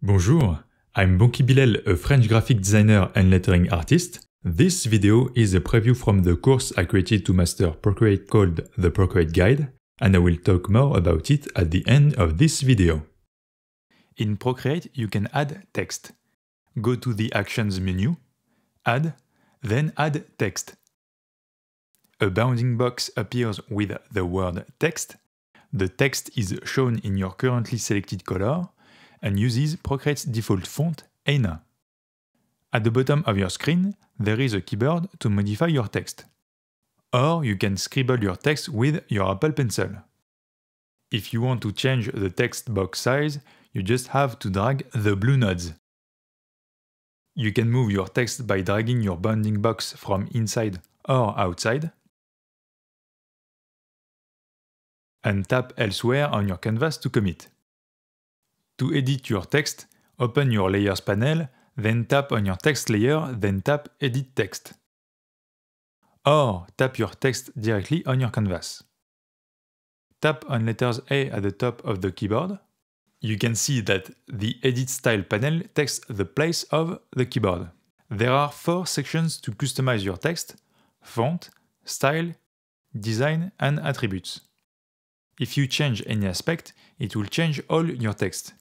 Bonjour, I'm Bonki Bilal, a French graphic designer and lettering artist. This video is a preview from the course I created to master Procreate called the Procreate Guide, and I will talk more about it at the end of this video. In Procreate, you can add text. Go to the Actions menu, Add, then Add Text. A bounding box appears with the word text. The text is shown in your currently selected color, and uses Procreate's default font, Aina. At the bottom of your screen, there is a keyboard to modify your text. Or you can scribble your text with your Apple Pencil. If you want to change the text box size, you just have to drag the blue nodes. You can move your text by dragging your bounding box from inside or outside, and tap elsewhere on your canvas to commit. To edit your text, open your Layers panel, then tap on your text layer, then tap Edit Text. Or tap your text directly on your canvas. Tap on letters A at the top of the keyboard. You can see that the Edit Style panel takes the place of the keyboard. There are four sections to customize your text, font, style, design and attributes. If you change any aspect, it will change all your text.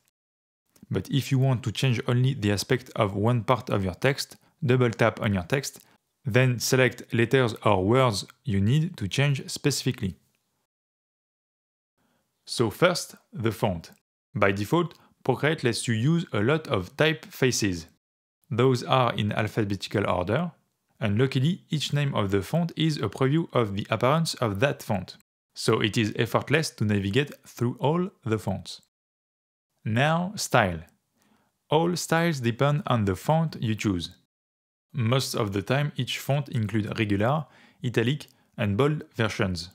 But if you want to change only the aspect of one part of your text, double tap on your text, then select letters or words you need to change specifically. So first, the font. By default, Procreate lets you use a lot of typefaces. Those are in alphabetical order, and luckily each name of the font is a preview of the appearance of that font, so it is effortless to navigate through all the fonts. Now style. All styles depend on the font you choose. Most of the time each font includes regular, italic and bold versions.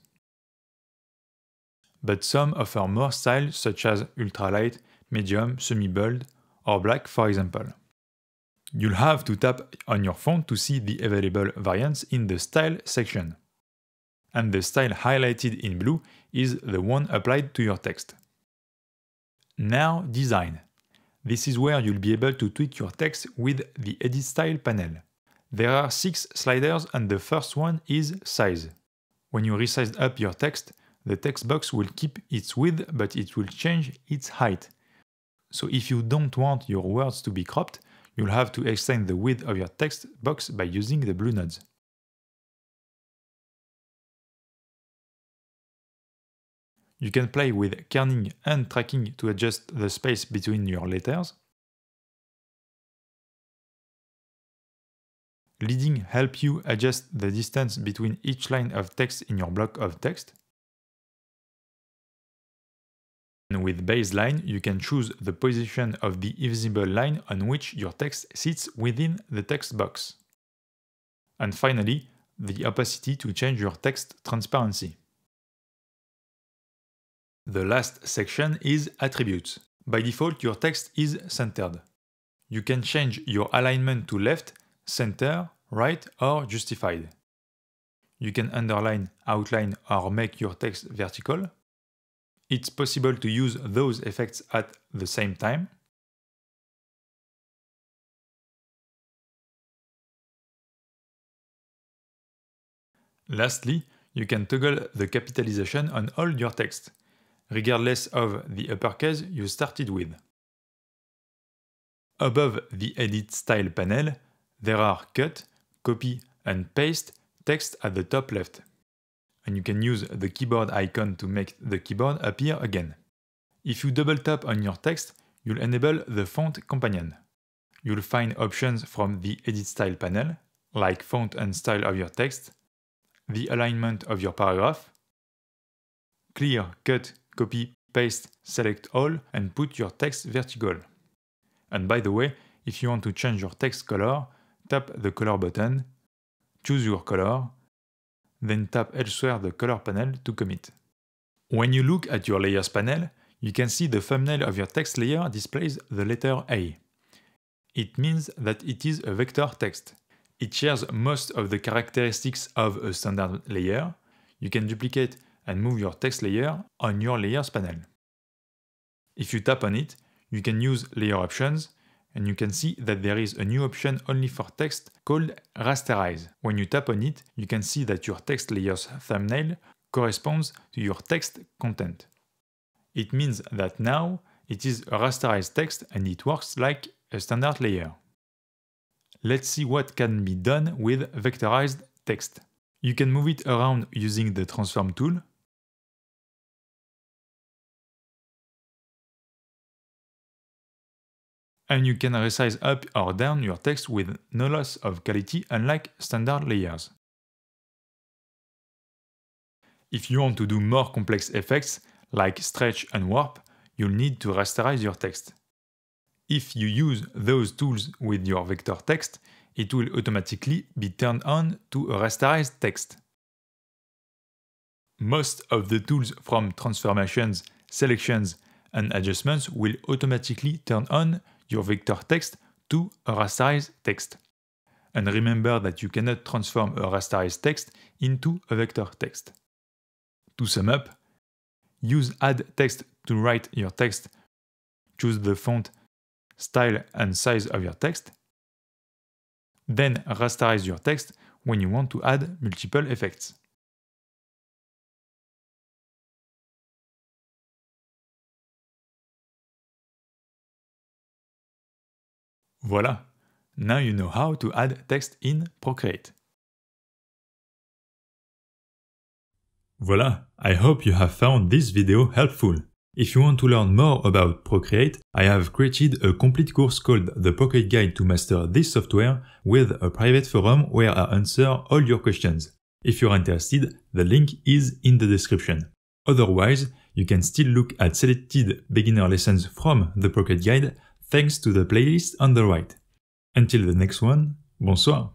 But some offer more styles such as ultralight, medium, semi-bold or black for example. You'll have to tap on your font to see the available variants in the style section. And the style highlighted in blue is the one applied to your text. Now design. This is where you'll be able to tweak your text with the edit style panel. There are six sliders and the first one is size. When you resize up your text, the text box will keep its width but it will change its height. So if you don't want your words to be cropped, you'll have to extend the width of your text box by using the blue nodes. You can play with kerning and tracking to adjust the space between your letters. Leading help you adjust the distance between each line of text in your block of text. And with baseline, you can choose the position of the invisible line on which your text sits within the text box. And finally, the opacity to change your text transparency. The last section is attributes. By default, your text is centered. You can change your alignment to left, center, right or justified. You can underline, outline or make your text vertical. It's possible to use those effects at the same time. Lastly, you can toggle the capitalization on all your text regardless of the uppercase you started with. Above the Edit Style panel, there are Cut, Copy and Paste text at the top left. And you can use the keyboard icon to make the keyboard appear again. If you double tap on your text, you'll enable the Font Companion. You'll find options from the Edit Style panel, like font and style of your text, the alignment of your paragraph, clear, cut, Copy, paste, select all and put your text vertical. And by the way, if you want to change your text color, tap the color button, choose your color, then tap elsewhere the color panel to commit. When you look at your layers panel, you can see the thumbnail of your text layer displays the letter A. It means that it is a vector text. It shares most of the characteristics of a standard layer. You can duplicate and move your text layer on your layers panel. If you tap on it, you can use layer options and you can see that there is a new option only for text called rasterize. When you tap on it, you can see that your text layer's thumbnail corresponds to your text content. It means that now it is a rasterized text and it works like a standard layer. Let's see what can be done with vectorized text. You can move it around using the transform tool and you can resize up or down your text with no loss of quality unlike standard layers. If you want to do more complex effects, like stretch and warp, you'll need to rasterize your text. If you use those tools with your vector text, it will automatically be turned on to a rasterized text. Most of the tools from transformations, selections, and adjustments will automatically turn on your vector text to a rasterized text. And remember that you cannot transform a rasterized text into a vector text. To sum up, use add text to write your text, choose the font, style and size of your text, then rasterize your text when you want to add multiple effects. Voila! Now you know how to add text in Procreate. Voila! I hope you have found this video helpful. If you want to learn more about Procreate, I have created a complete course called The Pocket Guide to Master This Software with a private forum where I answer all your questions. If you're interested, the link is in the description. Otherwise, you can still look at selected beginner lessons from the Pocket Guide Thanks to the playlist on the right. Until the next one, bonsoir.